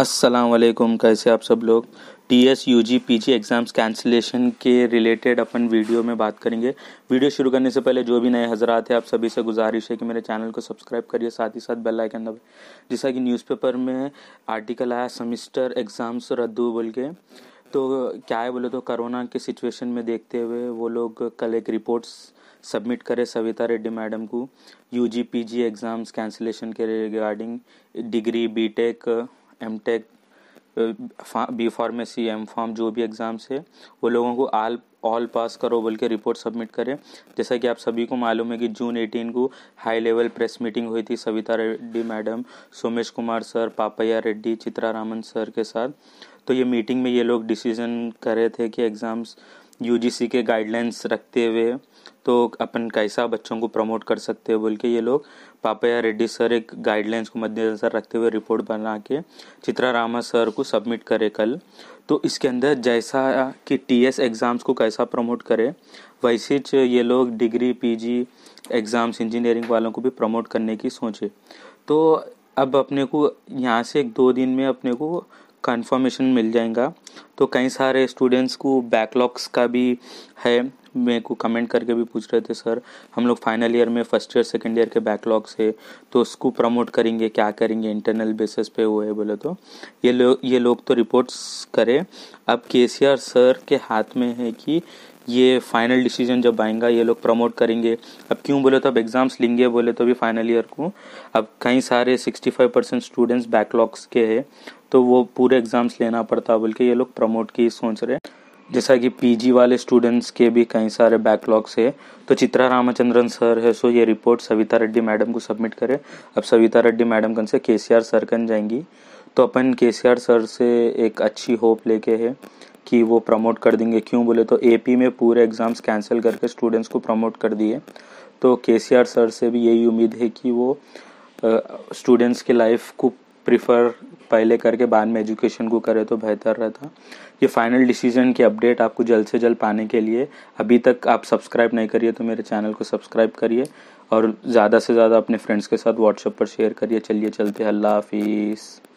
वालेकुम कैसे आप सब लोग T S U G P G exams cancellation के रिलेटेड अपन वीडियो में बात करेंगे वीडियो शुरू करने से पहले जो भी नए हजरात हैं आप सभी से गुजारिश है कि मेरे चैनल को सब्सक्राइब करिए साथ ही साथ बेल आइकन दबाए जैसा कि न्यूज़पेपर में आर्टिकल आया सेमिस्टर एग्ज़ाम्स रद्दू बोल के तो क्या है बोले तो करोना के सिचुएशन में देखते हुए वो लोग कल एक रिपोर्ट्स सबमिट करे सविता रेड्डी मैडम को U G P G exams cancellation के regarding degree B tech M tech B pharmacy M pharm जो भी एग्ज़ाम्स है वो लोगों को आल ऑल पास करो बोल के रिपोर्ट सबमिट करें जैसा कि आप सभी को मालूम है कि जून 18 को हाई लेवल प्रेस मीटिंग हुई थी Savita Reddy madam Somesh Kumar sir Papaiah Reddy Chitra Raman sir के साथ तो ये मीटिंग में ये लोग डिसीजन कर रहे थे कि एग्ज़ाम्स यूजीसी के गाइडलाइंस रखते हुए तो अपन कैसा बच्चों को प्रमोट कर सकते हैं बोल के ये लोग पापया रेड्डी सर एक गाइडलाइंस को मद्देनजर रखते हुए रिपोर्ट बना के चित्रा रामा सर को सबमिट करे कल तो इसके अंदर जैसा कि टीएस एग्ज़ाम्स को कैसा प्रमोट करे वैसे ये लोग डिग्री पीजी एग्ज़ाम्स इंजीनियरिंग वालों को भी प्रमोट करने की सोचे तो अब अपने को यहाँ से एक दो दिन में अपने को कन्फर्मेशन मिल जाएगा तो कई सारे स्टूडेंट्स को बैकलॉग्स का भी है मेरे को कमेंट करके भी पूछ रहे थे सर हम लोग फाइनल ईयर में फर्स्ट ईयर सेकेंड ईयर के बैकलॉग्स है तो उसको प्रमोट करेंगे क्या करेंगे इंटरनल बेसिस पे वो है बोले तो ये लोग ये लोग तो रिपोर्ट्स करें अब के सर के हाथ में है कि ये फाइनल डिसीजन जब आएगा ये लोग प्रमोट करेंगे अब क्यों बोले तो अब एग्ज़ाम्स लेंगे बोले तो भी फाइनल ईयर को अब कई सारे 65 परसेंट स्टूडेंट्स बैकलॉग्स के हैं तो वो पूरे एग्ज़ाम्स लेना पड़ता बोल के ये लोग प्रमोट की सोच रहे जैसा कि पीजी वाले स्टूडेंट्स के भी कई सारे बैकलॉग्स है तो चित्रा रामचंद्रन सर है सो ये रिपोर्ट सविता रेड्डी मैडम को सबमिट करें अब सविता रेड्डी मैडम कन से के सी आर सर कन जाएंगी तो अपन के सी आर सर से एक अच्छी होप लेके है कि वो प्रमोट कर देंगे क्यों बोले तो एपी में पूरे एग्ज़ाम्स कैंसिल करके स्टूडेंट्स को प्रमोट कर दिए तो के सर से भी यही उम्मीद है कि वो स्टूडेंट्स के लाइफ को प्रिफर पहले करके बाद में एजुकेशन को करे तो बेहतर रहता ये फाइनल डिसीजन की अपडेट आपको जल्द से जल्द पाने के लिए अभी तक आप सब्सक्राइब नहीं करिए तो मेरे चैनल को सब्सक्राइब करिए और ज़्यादा से ज़्यादा अपने फ्रेंड्स के साथ व्हाट्सएप पर शेयर करिए चलिए चलते अल्लाह हाफिज़